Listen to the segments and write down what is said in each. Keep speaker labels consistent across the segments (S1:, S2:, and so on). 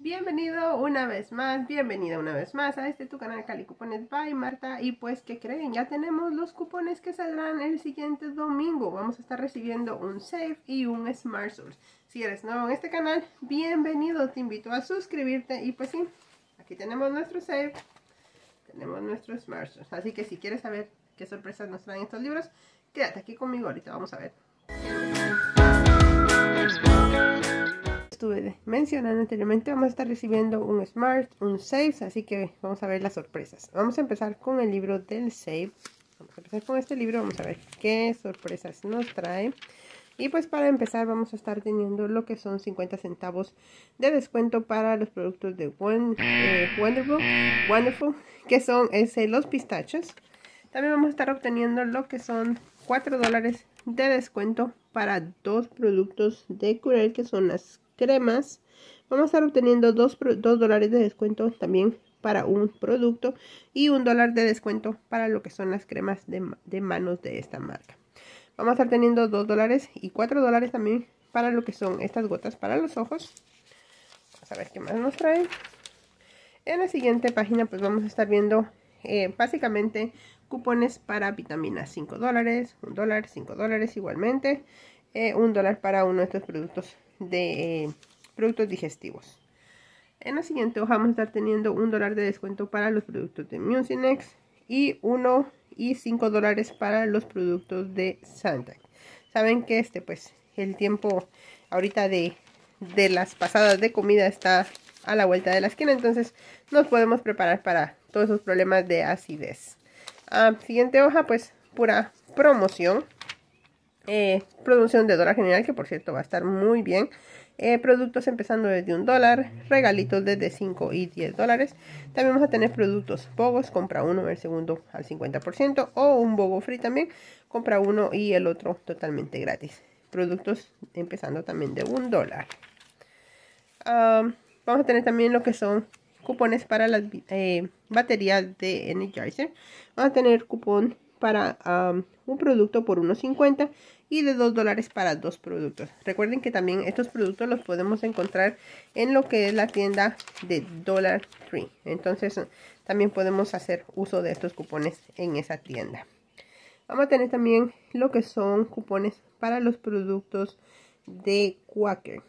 S1: Bienvenido una vez más, bienvenida una vez más a este tu canal Cali Cupones by Marta Y pues que creen, ya tenemos los cupones que saldrán el siguiente domingo Vamos a estar recibiendo un Safe y un Smart Source Si eres nuevo en este canal, bienvenido, te invito a suscribirte Y pues sí, aquí tenemos nuestro Safe, tenemos nuestro Smart Source Así que si quieres saber qué sorpresas nos traen estos libros, quédate aquí conmigo ahorita, vamos a ver estuve mencionando anteriormente, vamos a estar recibiendo un Smart, un Save, así que vamos a ver las sorpresas. Vamos a empezar con el libro del Save. Vamos a empezar con este libro, vamos a ver qué sorpresas nos trae. Y pues para empezar vamos a estar teniendo lo que son 50 centavos de descuento para los productos de eh, Wonderful, Wonderful, que son ese, los pistachos. También vamos a estar obteniendo lo que son 4 dólares de descuento para dos productos de Curel que son las cremas, vamos a estar obteniendo 2, 2 dólares de descuento también para un producto y un dólar de descuento para lo que son las cremas de, manos de esta marca. Vamos a estar teniendo 2 dólares y 4 dólares también para lo que son estas gotas para los ojos. Vamos a ver qué más nos trae. En la siguiente página pues vamos a estar viendo eh, básicamente cupones para vitaminas 5 dólares, 1 dólar, 5 dólares igualmente, eh, 1 dólar para uno de estos productos de eh, productos digestivos. En la siguiente hoja vamos a estar teniendo un dólar de descuento para los productos de Mucinex y 1 y 5 dólares para los productos de Santac. Saben que este pues el tiempo ahorita de, de las pasadas de comida está a la vuelta de la esquina, entonces nos podemos preparar para todos esos problemas de acidez. Ah, siguiente hoja pues pura promoción. Eh, producción de dólar general, que por cierto va a estar muy bien. Eh, productos empezando desde un dólar, regalitos desde 5 y 10 dólares. También vamos a tener productos bogos, compra uno, el segundo al 50% o un bogo free también, compra uno y el otro totalmente gratis. Productos empezando también de un dólar. vamos a tener también lo que son cupones para las eh, baterías de Energizer. Vamos a tener cupón para un producto por 1.50 y de 2 dólares para dos productos. Recuerden que también estos productos los podemos encontrar en lo que es la tienda de Dollar Tree. Entonces también podemos hacer uso de estos cupones en esa tienda. Vamos a tener también lo que son cupones para los productos de Quaker,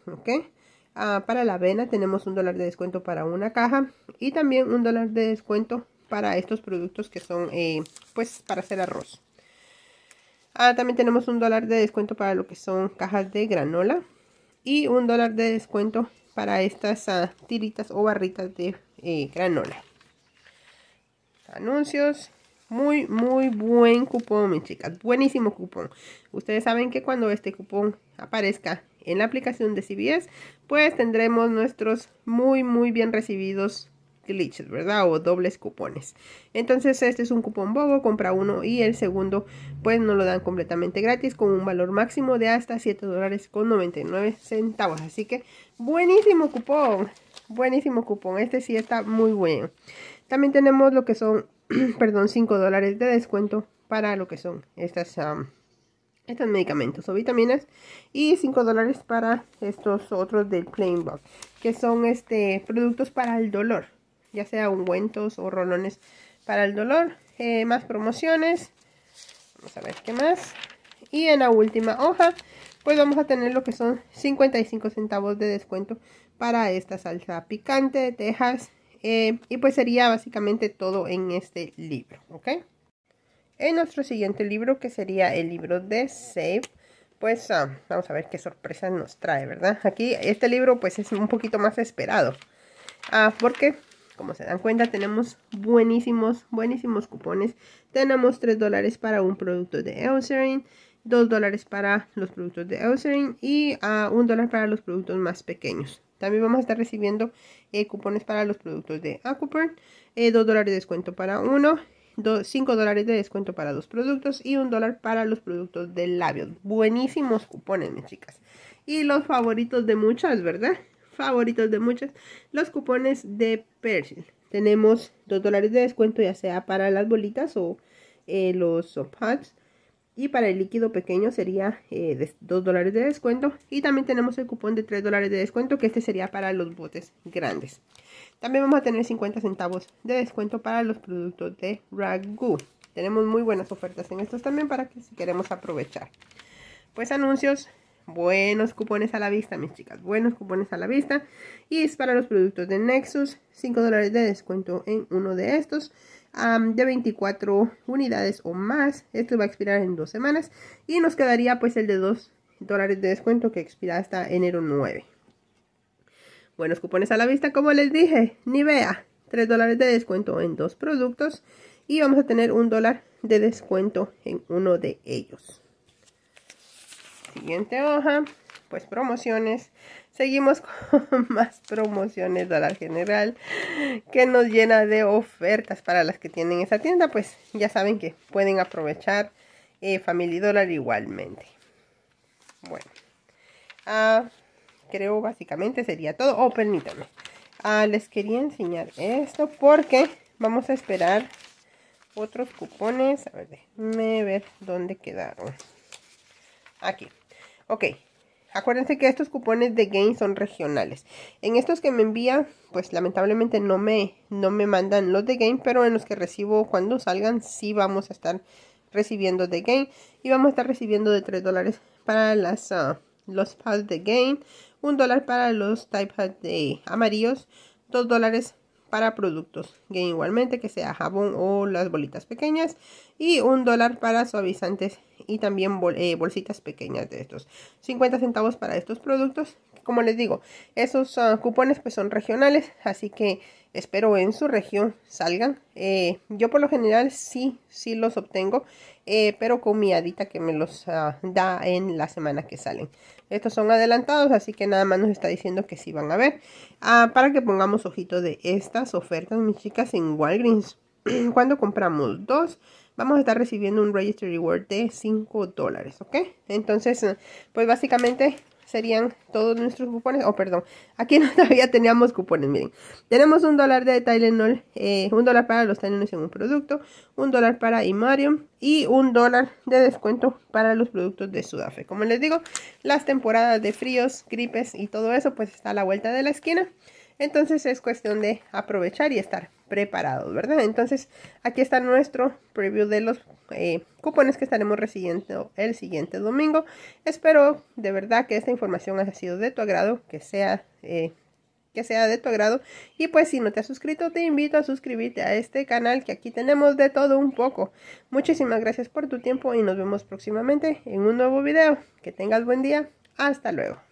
S1: ah, para la avena tenemos un dólar de descuento para una caja y también un dólar de descuento para estos productos que son, eh, pues, para hacer arroz. Ah, también tenemos un dólar de descuento para lo que son cajas de granola. Y un dólar de descuento para estas ah, tiritas o barritas de eh, granola. Anuncios. Muy, muy buen cupón, mis chicas. Buenísimo cupón. Ustedes saben que cuando este cupón aparezca en la aplicación de CBS, pues tendremos nuestros muy, muy bien recibidos glitches, ¿verdad? O dobles cupones. Entonces este es un cupón bobo, compra uno y el segundo pues no lo dan completamente gratis con un valor máximo de hasta 7 dólares con 99 centavos. Así que buenísimo cupón, buenísimo cupón, este sí está muy bueno. También tenemos lo que son, perdón, 5 dólares de descuento para lo que son estas... estos medicamentos o vitaminas y 5 dólares para estos otros del plain box que son este productos para el dolor ya sea ungüentos o rolones para el dolor. Eh, más promociones. Vamos a ver qué más. Y en la última hoja, pues vamos a tener lo que son 55 centavos de descuento para esta salsa picante de Texas. Eh, y pues sería básicamente todo en este libro, ¿ok? En nuestro siguiente libro, que sería el libro de Save, pues ah, vamos a ver qué sorpresa nos trae, ¿verdad? Aquí este libro pues es un poquito más esperado, ah, porque como se dan cuenta, tenemos buenísimos, buenísimos cupones. Tenemos 3 dólares para un producto de Eucerin, 2 dólares para los productos de Eucerin y 1 ah, dólar para los productos más pequeños. También vamos a estar recibiendo eh, cupones para los productos de Acupern, 2 eh, dólares de descuento para uno, 5 dólares de descuento para dos productos y 1 dólar para los productos de labios. Buenísimos cupones, mis chicas. Y los favoritos de muchas, ¿verdad? favoritos de muchos, los cupones de Persil. Tenemos 2 dólares de descuento ya sea para las bolitas o eh, los Y para el líquido pequeño sería 2 eh, dólares de descuento. Y también tenemos el cupón de 3 dólares de descuento, que este sería para los botes grandes. También vamos a tener 50 centavos de descuento para los productos de Ragu. Tenemos muy buenas ofertas en estos también para que si queremos aprovechar. Pues anuncios Buenos cupones a la vista, mis chicas. Buenos cupones a la vista. Y es para los productos de Nexus. 5 dólares de descuento en uno de estos. de 24 unidades o más. Esto va a expirar en dos semanas. Y nos quedaría pues el de 2 dólares de descuento que expira hasta enero 9. Buenos cupones a la vista, como les dije. Nivea. 3 dólares de descuento en dos productos. Y vamos a tener un dólar de descuento en uno de ellos siguiente hoja, pues promociones. Seguimos con más promociones a la general que nos llena de ofertas para las que tienen esa tienda. Pues ya saben que pueden aprovechar eh, Family Dollar igualmente. Bueno, ah, creo básicamente sería todo. Oh, permítanme. Ah, les quería enseñar esto porque vamos a esperar otros cupones. A ver, déjenme ver dónde quedaron. Aquí. Ok, acuérdense que estos cupones de Gain son regionales. En estos que me envía, pues lamentablemente no me, no me mandan los de Gain, pero en los que recibo cuando salgan sí vamos a estar recibiendo de Gain. Y vamos a estar recibiendo de 3 dólares para las, ah, los pads de Gain, 1 dólar para los type de amarillos, 2 dólares para productos, que igualmente que sea jabón o las bolitas pequeñas, y un dólar para suavizantes y también eh, bolsitas pequeñas de estos. 50 centavos para estos productos. Como les digo, esos ah, cupones pues son regionales, así que espero en su región salgan. Eh, yo por lo general sí, sí los obtengo. Eh, pero con mi adita que me los ah, da en la semana que salen. Estos son adelantados, así que nada más nos está diciendo que sí van a ver. Ah, para que pongamos ojito de estas ofertas, mis chicas, en Walgreens. Cuando compramos dos, vamos a estar recibiendo un Registry Reward de 5 dólares, ¿ok? Entonces, pues básicamente serían todos nuestros cupones. Oh, perdón, aquí no todavía teníamos cupones, miren. Tenemos un dólar de Tylenol, eh, un dólar para los Tylenol en un producto, un dólar para Imarium y un dólar de descuento para los productos de Sudafe. Como les digo, las temporadas de fríos, gripes y todo eso, pues está a la vuelta de la esquina. Entonces es cuestión de aprovechar y estar preparados, ¿verdad? Entonces, aquí está nuestro preview de los eh, cupones que estaremos recibiendo el siguiente domingo. Espero de verdad que esta información haya sido de tu agrado, que sea... Eh, que sea de tu agrado y pues si no te has suscrito te invito a suscribirte a este canal que aquí tenemos de todo un poco muchísimas gracias por tu tiempo y nos vemos próximamente en un nuevo video que tengas buen día hasta luego